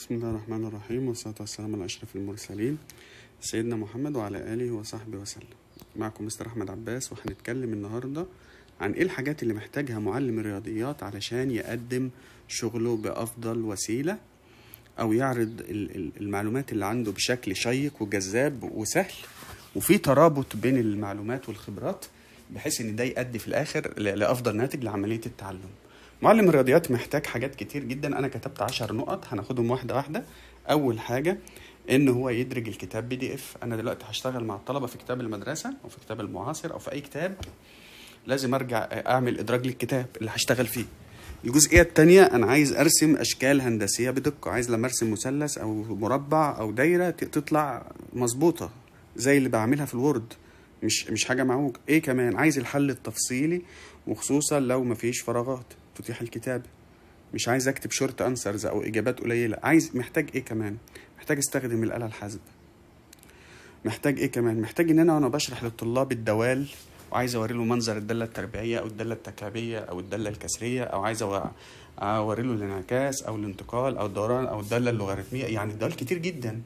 بسم الله الرحمن الرحيم والصلاة والسلام على أشرف المرسلين سيدنا محمد وعلى آله وصحبه وسلم معكم مستر أحمد عباس وهنتكلم النهاردة عن إيه الحاجات اللي محتاجها معلم الرياضيات علشان يقدم شغله بأفضل وسيلة أو يعرض المعلومات اللي عنده بشكل شيق وجذاب وسهل وفي ترابط بين المعلومات والخبرات بحيث إن ده يؤدي في الآخر لأفضل ناتج لعملية التعلم معلم الرياضيات محتاج حاجات كتير جدا انا كتبت عشر نقط هناخدهم واحده واحده اول حاجه ان هو يدرج الكتاب بي دي اف انا دلوقتي هشتغل مع الطلبه في كتاب المدرسه او في كتاب المعاصر او في اي كتاب لازم ارجع اعمل ادراج للكتاب اللي هشتغل فيه الجزئيه الثانيه انا عايز ارسم اشكال هندسيه بدقه عايز لما ارسم مثلث او مربع او دايره تطلع مظبوطه زي اللي بعملها في الوورد مش مش حاجه معوج ايه كمان عايز الحل التفصيلي وخصوصا لو مفيش فراغات تتيح الكتاب مش عايز اكتب شورت انسرز او اجابات قليله عايز محتاج ايه كمان محتاج استخدم الاله الحاسبه محتاج ايه كمان محتاج ان انا وانا بشرح للطلاب الدوال وعايز اوري له منظر الداله التربيعيه او الداله التكعبيه او الداله الكسريه او عايز اوري له الانعكاس او الانتقال او الدوران او الداله اللوغاريتميه يعني الدوال كتير جدا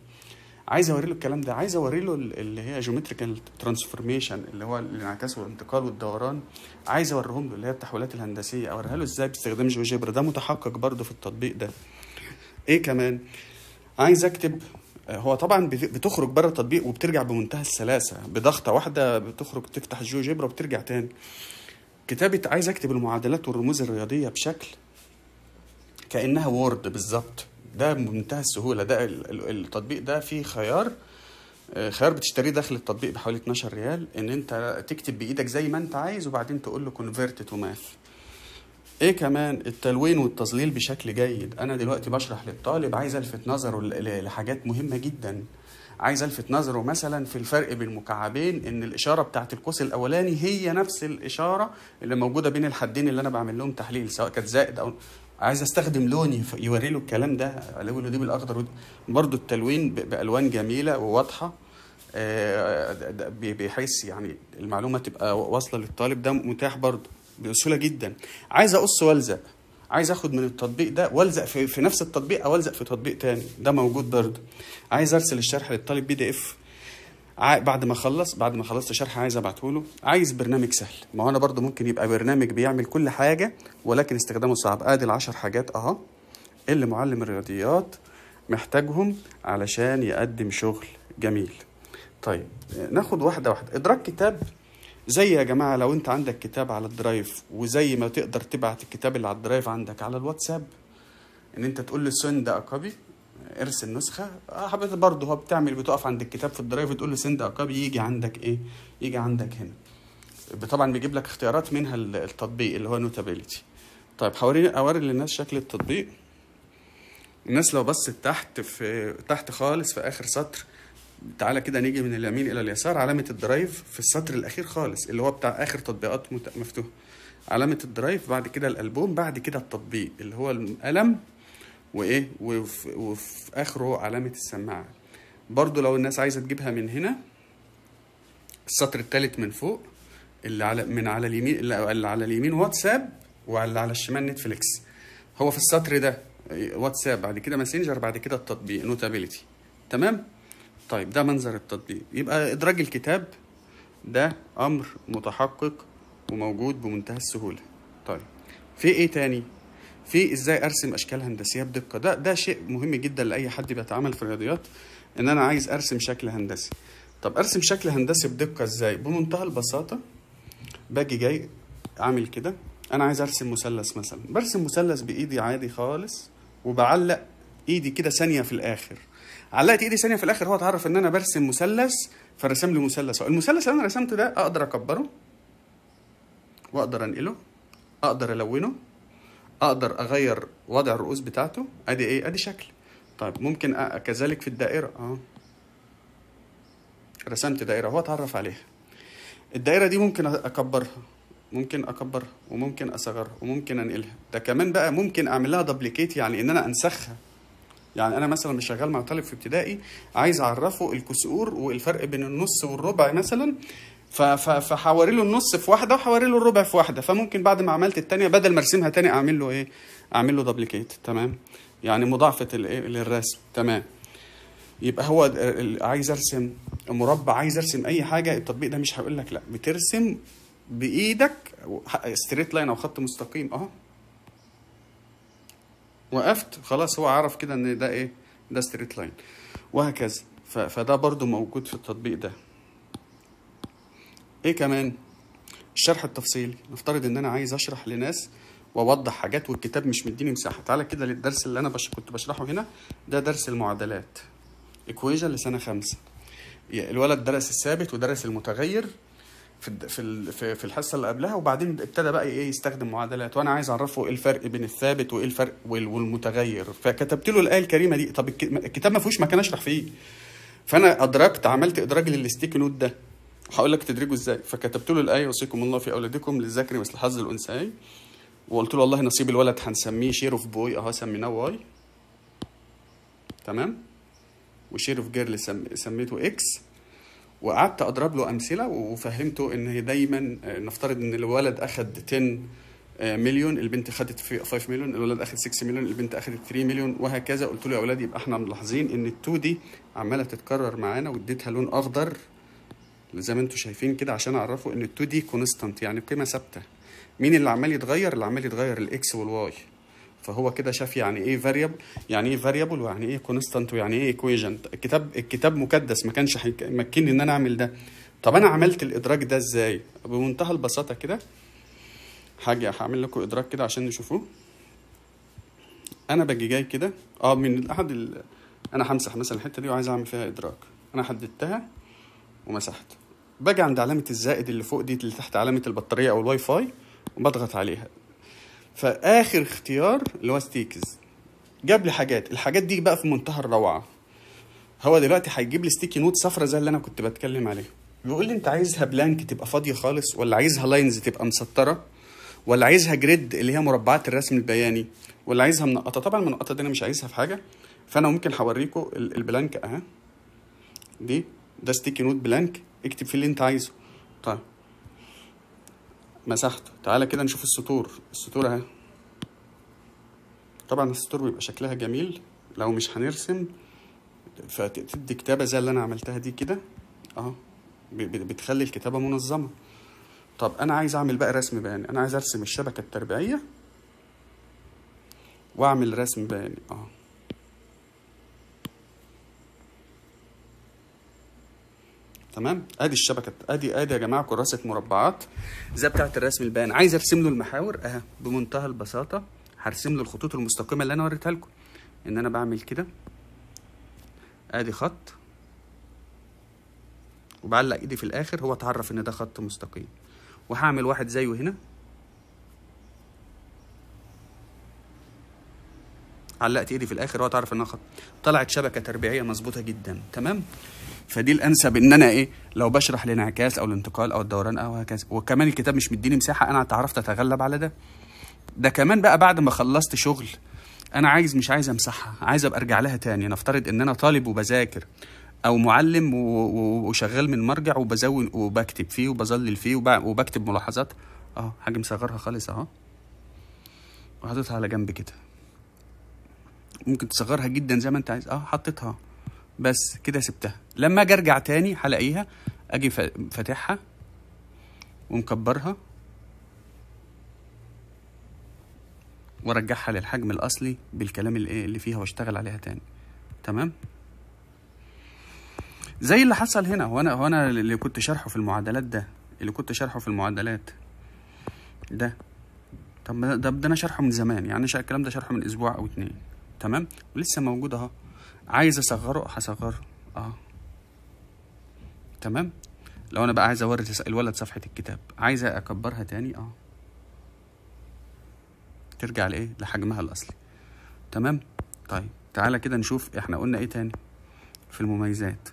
عايز اوري له الكلام ده عايز اوري له اللي هي جيومتريكال ترانسفورميشن اللي هو الانعكاس والانتقال والدوران عايز اوريهم له اللي هي التحولات الهندسيه اوريها له ازاي باستخدام جيوجبرا ده متحقق برضه في التطبيق ده ايه كمان عايز اكتب هو طبعا بتخرج بره التطبيق وبترجع بمنتهى السلاسه بضغطه واحده بتخرج تفتح جيوجبرا وبترجع تاني كتابه عايز اكتب المعادلات والرموز الرياضيه بشكل كانها وورد بالظبط ده بمنتهى السهوله ده التطبيق ده فيه خيار آه، خيار بتشتريه داخل التطبيق بحوالي 12 ريال ان انت تكتب بايدك زي ما انت عايز وبعدين تقول له كونفيرت تو ماث ايه كمان التلوين والتظليل بشكل جيد انا دلوقتي بشرح للطالب عايز الفت نظره لحاجات مهمه جدا عايز الفت نظره مثلا في الفرق بين المكعبين ان الاشاره بتاعت القوس الاولاني هي نفس الاشاره اللي موجوده بين الحدين اللي انا بعمل لهم تحليل سواء كانت زائد او عايز استخدم لون يوري له الكلام ده الونه دي بالاخضر برضو التلوين بالوان جميله وواضحه آه، بحيث يعني المعلومه تبقى واصله للطالب ده متاح برضو بسهوله جدا عايز اقص والزق عايز اخد من التطبيق ده والزق في, في نفس التطبيق او الزق في تطبيق تاني ده موجود برضه عايز ارسل الشرح للطالب بي دي اف بعد ما اخلص بعد ما خلصت شرح عايز ابعته له عايز برنامج سهل ما هو انا برضو ممكن يبقى برنامج بيعمل كل حاجه ولكن استخدامه صعب ادي العشر حاجات اهو اللي معلم الرياضيات محتاجهم علشان يقدم شغل جميل طيب ناخد واحده واحده ادراك كتاب زي يا جماعه لو انت عندك كتاب على الدرايف وزي ما تقدر تبعت الكتاب اللي على الدرايف عندك على الواتساب ان انت تقول له سند ا كوبي ارسل نسخه آه، حبيت برضه هو بتعمل بتقف عند الكتاب في الدرايف وتقول له سند اكاب يجي عندك ايه يجي عندك هنا طبعا بيجيب لك اختيارات منها التطبيق اللي هو نوتابيليتي طيب هوري اوري للناس شكل التطبيق الناس لو بصت تحت في تحت خالص في اخر سطر تعالى كده نيجي من اليمين الى اليسار علامه الدرايف في السطر الاخير خالص اللي هو بتاع اخر تطبيقات مفتوحه علامه الدرايف بعد كده الالبوم بعد كده التطبيق اللي هو القلم وايه وفي, وفي اخره علامه السماعه برضو لو الناس عايزه تجيبها من هنا السطر الثالث من فوق اللي على من على اليمين اللي على اليمين واتساب واللي على الشمال نتفليكس هو في السطر ده واتساب بعد كده ماسنجر بعد كده التطبيق نوتابيلتي تمام طيب ده منظر التطبيق يبقى ادراج الكتاب ده امر متحقق وموجود بمنتهى السهوله طيب في ايه تاني في ازاي ارسم اشكال هندسيه بدقه ده ده شيء مهم جدا لاي حد بيتعامل في الرياضيات ان انا عايز ارسم شكل هندسي طب ارسم شكل هندسي بدقه ازاي بمنتهى البساطه باجي جاي عامل كده انا عايز ارسم مثلث مثلا برسم مثلث بايدي عادي خالص وبعلق ايدي كده ثانيه في الاخر علقت ايدي ثانيه في الاخر هو اتعرف ان انا برسم مثلث فرسم لي مثلث المثلث اللي انا رسمته ده اقدر اكبره واقدر انقله اقدر الونه اقدر اغير وضع الرؤوس بتاعته ادي ايه ادي شكل طيب ممكن كذلك في الدائره اه رسمت دائره هو اتعرف عليها الدائره دي ممكن اكبرها ممكن اكبرها وممكن اصغرها وممكن انقلها ده كمان بقى ممكن اعمل لها دوبليكيت يعني ان انا انسخها يعني انا مثلا مش شغال مع طالب في ابتدائي عايز اعرفه الكسور والفرق بين النص والربع مثلا فحوري له النص في واحده وحوري له الربع في واحده فممكن بعد ما عملت الثانيه بدل ما ارسمها ثاني اعمل له ايه اعمل له دبليكيت تمام يعني مضاعفه الايه للرسم تمام يبقى هو عايز ارسم مربع عايز ارسم اي حاجه التطبيق ده مش هيقول لك لا بترسم بايدك ستريت لاين او خط مستقيم اهو وقفت خلاص هو عرف كده ان ده ايه ده ستريت لاين وهكذا فده برضو موجود في التطبيق ده ايه كمان الشرح التفصيلي نفترض ان انا عايز اشرح لناس واوضح حاجات والكتاب مش مديني مساحه تعالى كده للدرس اللي انا بش... كنت بشرحه هنا ده درس المعادلات ايكويجن لسنه خمسة الولد درس الثابت ودرس المتغير في في في الحصه اللي قبلها وبعدين ابتدى بقى ايه يستخدم معادلات وانا عايز اعرفه ايه الفرق بين الثابت وايه الفرق والمتغير فكتبت له الايه الكريمه دي طب الكتاب ما فيهوش مكان اشرح فيه فانا ادركت عملت ادراج للاستيك نوت ده هقول لك تدرجه ازاي فكتبت له الايه وصيكم الله في اولادكم للذكر مثل حظ الانثيين وقلت له والله نصيب الولد هنسميه شير اوف بوي اهو سميناه واي تمام وشير اوف جيرل سم... سميته اكس وقعدت اضرب له امثله وفهمته ان هي دايما آه، نفترض ان الولد اخد 10 مليون آه، البنت خدت 5 مليون الولد اخد 6 مليون البنت اخدت 3 مليون وهكذا قلت له يا اولاد يبقى احنا ملاحظين ان ال2 دي عماله تتكرر معانا واديتها لون اخضر زي ما انتم شايفين كده عشان اعرفه ان ال2 دي كونستانت يعني قيمه ثابته مين اللي عمال يتغير اللي عمال يتغير الاكس والواي فهو كده شاف يعني ايه فاريبل يعني ايه فاريبل ويعني ايه كونستانت ويعني ايه ايكويجن الكتاب الكتاب مكدس ما كانش هيمكنني ان انا اعمل ده طب انا عملت الادراك ده ازاي بمنتهى البساطه كده هاجي هعمل لكم ادراك كده عشان نشوفه انا باجي جاي كده اه من احد ال... انا همسح مثلا الحته دي وعايز اعمل فيها ادراك انا حددتها ومسحت باجي عند علامة الزائد اللي فوق دي اللي تحت علامة البطارية أو الواي فاي وبضغط عليها فآخر اختيار اللي هو ستيكز جاب لي حاجات الحاجات دي بقى في منتهى الروعة هو دلوقتي هيجيب لي ستيكي نوت صفرة زي اللي أنا كنت بتكلم عليها بيقول لي أنت عايزها بلانك تبقى فاضية خالص ولا عايزها لاينز تبقى مسطرة ولا عايزها جريد اللي هي مربعات الرسم البياني ولا عايزها منقطة طبعا المنقطة دي أنا مش عايزها في حاجة فأنا ممكن هوريكم البلانك أهي دي ده ستيكي نوت بلانك اكتب فيه اللي انت عايزه طيب مسحته تعالى كده نشوف السطور السطور اهي طبعا السطور بيبقى شكلها جميل لو مش هنرسم فتدي كتابة زي اللي انا عملتها دي كده اه بتخلي الكتابة منظمة طب انا عايز اعمل بقى رسم بياني انا عايز ارسم الشبكة التربيعية واعمل رسم بياني اه تمام ادي الشبكه ادي ادي يا جماعه كراسه مربعات زي بتاعه الرسم البان عايز ارسم له المحاور اهي بمنتهى البساطه هرسم له الخطوط المستقيمه اللي انا وريتها لكم ان انا بعمل كده ادي خط وبعلق ايدي في الاخر هو اتعرف ان ده خط مستقيم وهعمل واحد زيه هنا علقت ايدي في الاخر هو اتعرف انها خط طلعت شبكه تربيعيه مظبوطه جدا تمام فدي الانسب ان انا ايه لو بشرح الانعكاس او الانتقال او الدوران او هكذا وكمان الكتاب مش مديني مساحه انا اتعرفت اتغلب على ده ده كمان بقى بعد ما خلصت شغل انا عايز مش عايز امسحها عايز ابقى ارجع لها تاني نفترض ان انا طالب وبذاكر او معلم وشغال من مرجع وبزون وبكتب فيه وبظلل فيه وبكتب ملاحظات اه حاجه مصغرها خالص اهو وحاططها على جنب كده ممكن تصغرها جدا زي ما انت عايز اه حطيتها بس كده سبتها لما اجي ارجع تاني هلاقيها اجي فاتحها ومكبرها وارجعها للحجم الاصلي بالكلام اللي فيها واشتغل عليها تاني تمام زي اللي حصل هنا هو انا هو انا اللي كنت شارحه في المعادلات ده اللي كنت شارحه في المعادلات ده طب ده ده انا شارحه من زمان يعني انا الكلام ده شارحه من اسبوع او اتنين تمام ولسه موجود اهو عايز اصغره هصغره اه تمام لو انا بقى عايز اوري الولد صفحه الكتاب عايز اكبرها تاني اه ترجع لايه لحجمها الاصلي تمام طيب تعالى كده نشوف احنا قلنا ايه تاني في المميزات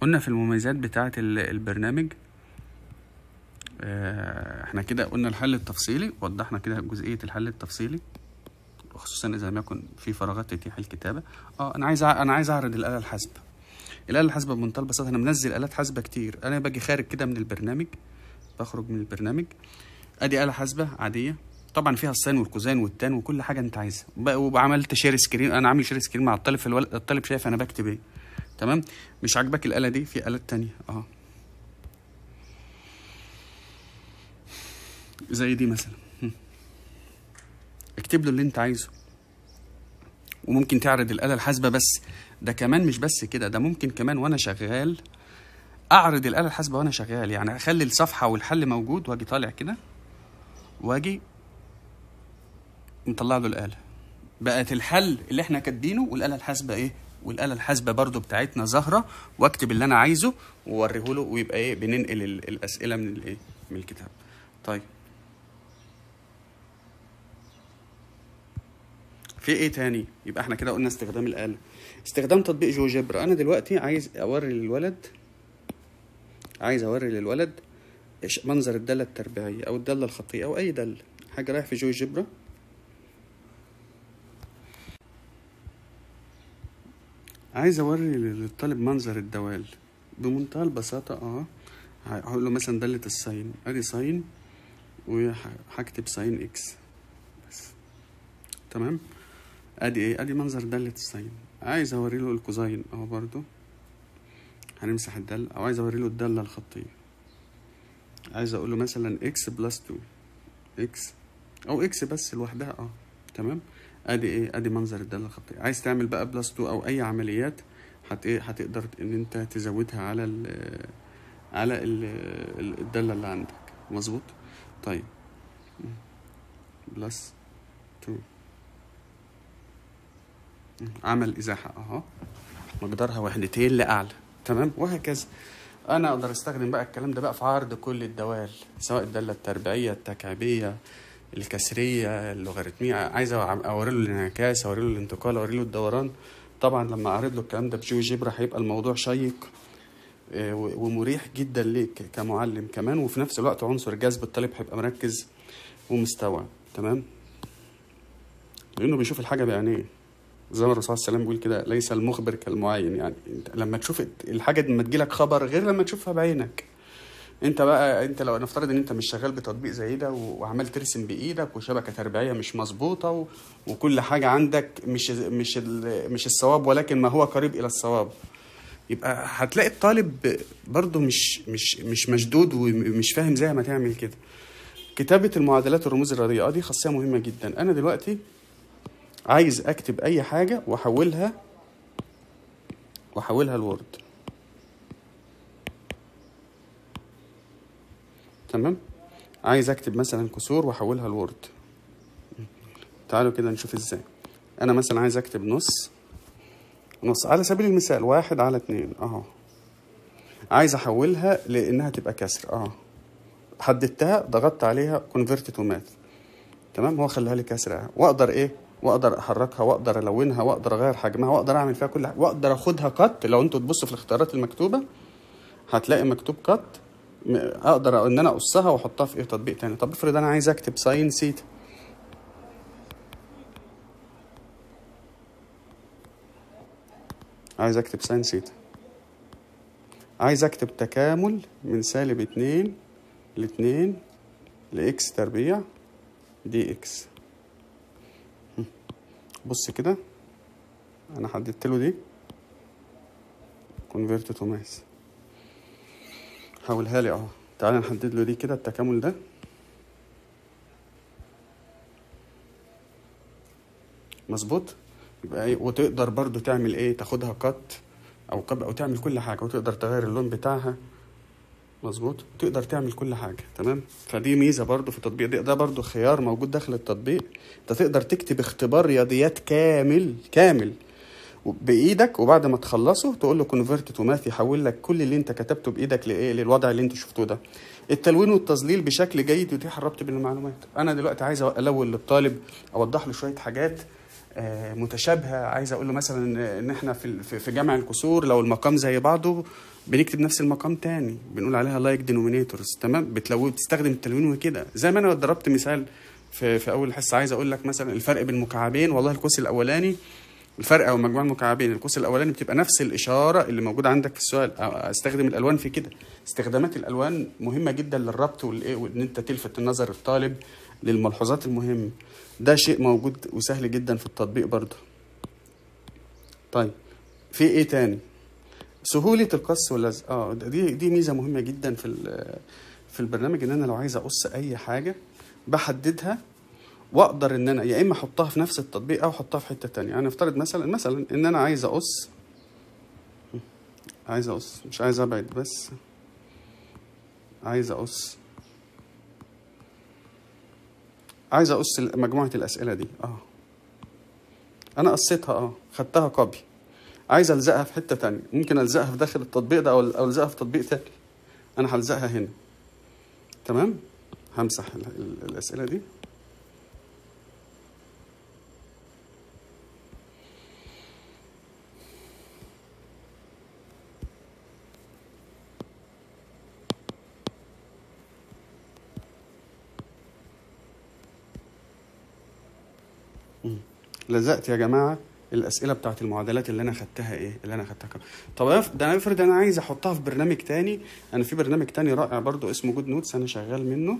قلنا في المميزات بتاعة البرنامج آه، احنا كده قلنا الحل التفصيلي وضحنا كده جزئيه الحل التفصيلي وخصوصا اذا لم يكن في فراغات تتيح الكتابه اه انا عايز انا عايز اعرض الاله الحاسبه الاله الحاسبه بمنتهى البساطه انا منزل الات حاسبه كتير انا باجي خارج كده من البرنامج بخرج من البرنامج ادي اله حاسبه عاديه طبعا فيها الصين والكوزين والتان وكل حاجه انت عايزها وعملت شير سكرين انا عامل شير سكرين مع الطالب في الطالب شايف انا بكتب ايه تمام مش عاجباك الاله دي في الات تانية اه زي دي مثلا اكتب له اللي انت عايزه وممكن تعرض الآلة الحاسبة بس ده كمان مش بس كده ده ممكن كمان وانا شغال اعرض الآلة الحاسبة وانا شغال يعني اخلي الصفحة والحل موجود واجي طالع كده واجي مطلع له الآلة بقت الحل اللي احنا كاتبينه والآلة الحاسبة ايه والآلة الحاسبة برضو بتاعتنا ظاهرة واكتب اللي انا عايزه ووريه له ويبقى ايه بننقل الأسئلة من الايه من الكتاب طيب في ايه تاني يبقى احنا كده قلنا استخدام الآلة استخدام تطبيق جوجبرا انا دلوقتي عايز اوري للولد عايز اوري للولد منظر الدالة التربيعية او الدالة الخطية او اي دالة حاجة رايح في جوجبرا عايز اوري للطالب منظر الدوال بمنتهى البساطة اه هقول له مثلا دالة الساين ادي ساين وهكتب ساين اكس بس تمام ادي ايه ادي منظر دالة الساين عايز اوريله الكوزاين اهو برضو هنمسح الدالة او عايز اوريله الدالة الخطية عايز اقوله مثلا اكس بلس تو اكس او اكس بس لوحدها اه تمام ادي ايه ادي منظر الدالة الخطية عايز تعمل بقى بلس تو او اي عمليات هت ايه هتقدر ان انت تزودها على ال على ال الدالة اللي عندك مظبوط طيب بلس تو عمل ازاحه اهو مقدارها وحدتين لاعلى تمام وهكذا انا اقدر استخدم بقى الكلام ده بقى في عرض كل الدوال سواء الداله التربيعيه التكعيبيه الكسريه اللوغاريتميه عايز اوري له الانعكاس اوري له الانتقال اوري له الدوران طبعا لما اعرض له الكلام ده بجيو جبر هيبقى الموضوع شيق آه، ومريح جدا ليك كمعلم كمان وفي نفس الوقت عنصر جذب الطالب هيبقى مركز ومستوعب تمام لانه بيشوف الحاجه بعينيه زي ما الرسول صلى الله عليه وسلم بيقول كده ليس المخبر كالمعين يعني انت لما تشوف الحاجه لما تجيلك خبر غير لما تشوفها بعينك انت بقى انت لو نفترض ان انت مش شغال بتطبيق زي ده وعمال ترسم بايدك وشبكه تربيعيه مش مظبوطه و... وكل حاجه عندك مش مش ال... مش الصواب ولكن ما هو قريب الى الصواب يبقى هتلاقي الطالب برضه مش مش مش مشدود ومش فاهم زي ما تعمل كده كتابه المعادلات والرموز الرياضيه آه، دي خاصيه مهمه جدا انا دلوقتي عايز اكتب اي حاجه واحولها واحولها لوورد تمام عايز اكتب مثلا كسور واحولها لوورد تعالوا كده نشوف ازاي انا مثلا عايز اكتب نص نص على سبيل المثال واحد على اتنين اهو عايز احولها لانها تبقى كسر اه حددتها ضغطت عليها كونفرت تو ماث تمام هو خليها لي كسر واقدر ايه واقدر احركها واقدر الونها واقدر اغير حجمها واقدر اعمل فيها كل حاجه واقدر اخدها كات لو انتوا تبصوا في الاختيارات المكتوبه هتلاقي مكتوب كات اقدر ان انا اقصها واحطها في ايه تطبيق تاني طب افرض انا عايز اكتب ساين سيتا عايز اكتب ساين سيتا عايز اكتب تكامل من سالب اتنين لاتنين لاكس تربيع دي اكس بص كده انا حددت له دي كونفيرت تو ماس حاولها لي اهو تعالى نحدد له دي كده التكامل ده مظبوط يبقى ايه وتقدر برضو تعمل ايه تاخدها كات او كب او تعمل كل حاجه وتقدر تغير اللون بتاعها مظبوط تقدر تعمل كل حاجه تمام فدي ميزه برضو في التطبيق ده, برضو خيار موجود داخل التطبيق انت تقدر تكتب اختبار رياضيات كامل كامل بايدك وبعد ما تخلصه تقول له كونفرت تو ماث يحول لك كل اللي انت كتبته بايدك لايه للوضع اللي انت شفته ده التلوين والتظليل بشكل جيد يتيح الربط بين المعلومات انا دلوقتي عايز الون للطالب اوضح له شويه حاجات آه، متشابهه عايز اقول له مثلا ان احنا في في جمع الكسور لو المقام زي بعضه بنكتب نفس المقام تاني بنقول عليها لايك دينومينيتورز تمام بتلون بتستخدم التلوين وكده زي ما انا ضربت مثال في في اول حصه عايز اقول لك مثلا الفرق بين المكعبين والله القوس الاولاني الفرق او المجموع المكعبين القوس الاولاني بتبقى نفس الاشاره اللي موجوده عندك في السؤال استخدم الالوان في كده استخدامات الالوان مهمه جدا للربط والايه وان انت تلفت النظر الطالب للملحوظات المهمه ده شيء موجود وسهل جدا في التطبيق برضه طيب في ايه تاني سهوله القص واللزق اه دي دي ميزه مهمه جدا في في البرنامج ان انا لو عايز اقص اي حاجه بحددها واقدر ان انا يا اما احطها في نفس التطبيق او احطها في حته تانية يعني افترض مثلا مثلا ان انا عايز اقص عايز اقص مش عايز ابعد بس عايز اقص عايز اقص مجموعه الاسئله دي اه انا قصيتها اه خدتها كوبي عايز الزقها في حته تانية ممكن الزقها في داخل التطبيق ده او الزقها في تطبيق تاني انا هلزقها هنا تمام همسح الاسئله دي لزقت يا جماعه الاسئله بتاعت المعادلات اللي انا خدتها ايه اللي انا خدتها كم طب ده انا افرض انا عايز احطها في برنامج تاني انا في برنامج تاني رائع برضو اسمه جود نوتس انا شغال منه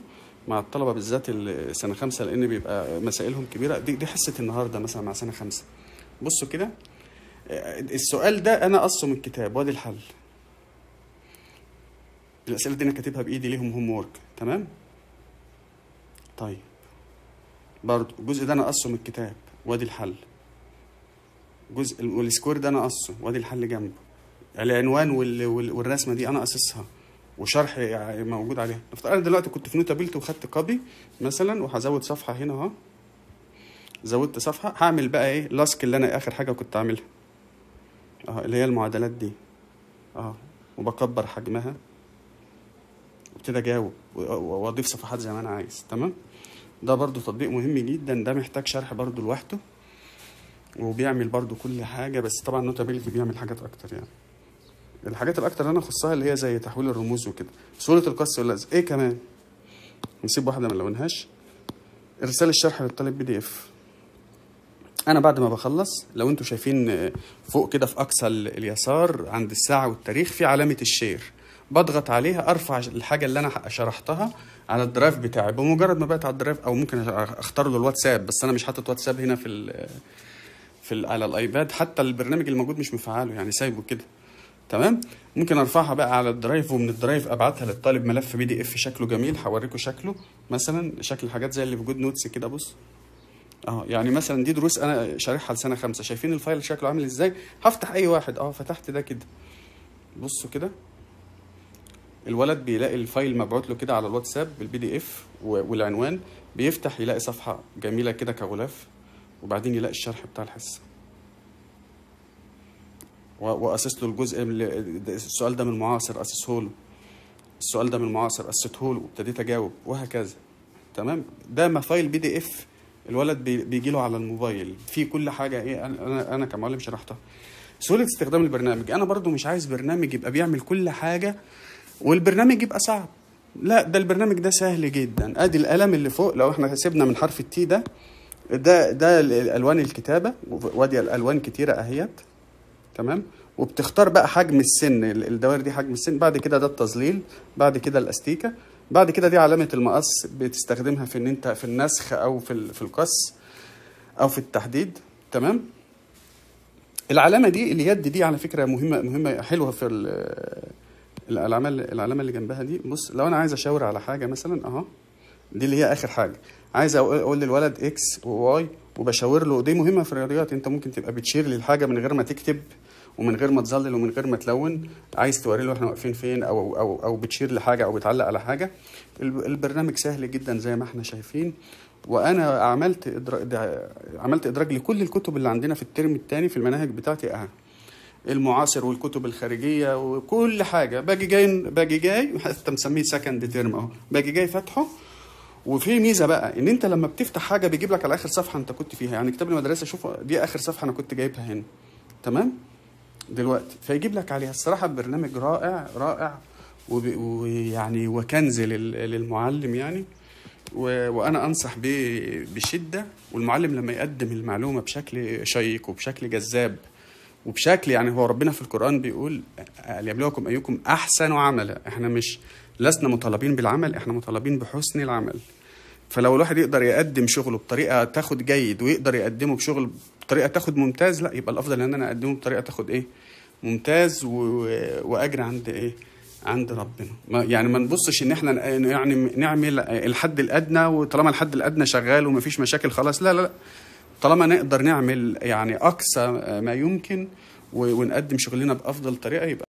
مع الطلبه بالذات السنه خمسة لان بيبقى مسائلهم كبيره دي, دي حصه النهارده مثلا مع سنه خمسة بصوا كده السؤال ده انا قصه من الكتاب وادي الحل الاسئله دي انا كاتبها بايدي ليهم هوم وورك تمام طيب برضو الجزء ده انا قصه من الكتاب وادي الحل جزء والسكوير ده انا قصه وادي الحل جنبه العنوان وال... وال... والرسمه دي انا قاصصها وشرح يعني موجود عليها نفترض انا دلوقتي كنت في نوتابلت وخدت كوبي مثلا وهزود صفحه هنا اهو زودت صفحه هعمل بقى ايه لاسك اللي انا اخر حاجه كنت عاملها اه اللي هي المعادلات دي اه وبكبر حجمها وابتدي اجاوب واضيف صفحات زي ما انا عايز تمام ده برضو تطبيق مهم جدا ده محتاج شرح برضو لوحده وبيعمل برضو كل حاجة بس طبعا نوتابيلتي بيعمل حاجات أكتر يعني الحاجات الأكتر اللي أنا أخصها اللي هي زي تحويل الرموز وكده سهولة القص واللزق إيه كمان نسيب واحدة ما لونهاش إرسال الشرح للطالب بي دي إف أنا بعد ما بخلص لو أنتوا شايفين فوق كده في أقصى اليسار عند الساعة والتاريخ في علامة الشير بضغط عليها أرفع الحاجة اللي أنا شرحتها على الدرايف بتاعي بمجرد ما بقت على الدرايف او ممكن اختار له الواتساب بس انا مش حاطط واتساب هنا في في على الايباد حتى البرنامج الموجود مش مفعله يعني سايبه كده تمام ممكن ارفعها بقى على الدرايف ومن الدرايف ابعتها للطالب ملف بي دي اف شكله جميل هوريكم شكله مثلا شكل حاجات زي اللي في جود نوتس كده بص اه يعني مثلا دي دروس انا شارحها لسنه خمسه شايفين الفايل شكله عامل ازاي هفتح اي واحد اه فتحت ده كده بصوا كده الولد بيلاقي الفايل مبعوت له كده على الواتساب بالبي دي اف والعنوان بيفتح يلاقي صفحه جميله كده كغلاف وبعدين يلاقي الشرح بتاع الحصه واسس له الجزء السؤال ده من المعاصر اسسه له السؤال ده من المعاصر اسسته له وابتديت اجاوب وهكذا تمام ده ما فايل بي دي اف الولد بيجي له على الموبايل في كل حاجه ايه انا انا كمعلم شرحتها سهوله استخدام البرنامج انا برضو مش عايز برنامج يبقى بيعمل كل حاجه والبرنامج يبقى صعب لا ده البرنامج ده سهل جدا ادي القلم اللي فوق لو احنا سيبنا من حرف التي ده ده ده الالوان الكتابه وادي الالوان كتيره اهيت تمام وبتختار بقى حجم السن الدوائر دي حجم السن بعد كده ده التظليل بعد كده الاستيكه بعد كده دي علامه المقص بتستخدمها في ان انت في النسخ او في في القص او في التحديد تمام العلامه دي اليد دي على فكره مهمه مهمه حلوه في العلامه العلامه اللي جنبها دي بص لو انا عايز اشاور على حاجه مثلا اهو دي اللي هي اخر حاجه عايز اقول للولد اكس وواي وبشاور له ودي مهمه في الرياضيات انت ممكن تبقى بتشير للحاجه من غير ما تكتب ومن غير ما تظلل ومن غير ما تلون عايز توري له احنا واقفين فين او او او بتشير لحاجه او بتعلق على حاجه البرنامج سهل جدا زي ما احنا شايفين وانا عملت إدراج عملت ادراج لكل الكتب اللي عندنا في الترم الثاني في المناهج بتاعتي اهي المعاصر والكتب الخارجيه وكل حاجه باجي جاي باجي جاي حتى مسميه سكند تيرم اهو باجي جاي فاتحه وفي ميزه بقى ان انت لما بتفتح حاجه بيجيب لك على اخر صفحه انت كنت فيها يعني كتاب المدرسه شوف دي اخر صفحه انا كنت جايبها هنا تمام دلوقتي فيجيب لك عليها الصراحه برنامج رائع رائع ويعني وكنز للمعلم يعني وانا انصح بشده والمعلم لما يقدم المعلومه بشكل شيق وبشكل جذاب وبشكل يعني هو ربنا في القرآن بيقول ليبلوكم أيكم أحسن عملا احنا مش لسنا مطالبين بالعمل احنا مطالبين بحسن العمل فلو الواحد يقدر يقدم شغله بطريقة تاخد جيد ويقدر يقدمه بشغل بطريقة تاخد ممتاز لا يبقى الأفضل إن أنا أقدمه بطريقة تاخد إيه ممتاز و... وأجر عند إيه عند ربنا ما يعني ما نبصش ان احنا يعني نعمل الحد الادنى وطالما الحد الادنى شغال ومفيش مشاكل خلاص لا لا, لا. طالما نقدر نعمل يعني اقصى ما يمكن ونقدم شغلنا بافضل طريقه يبقى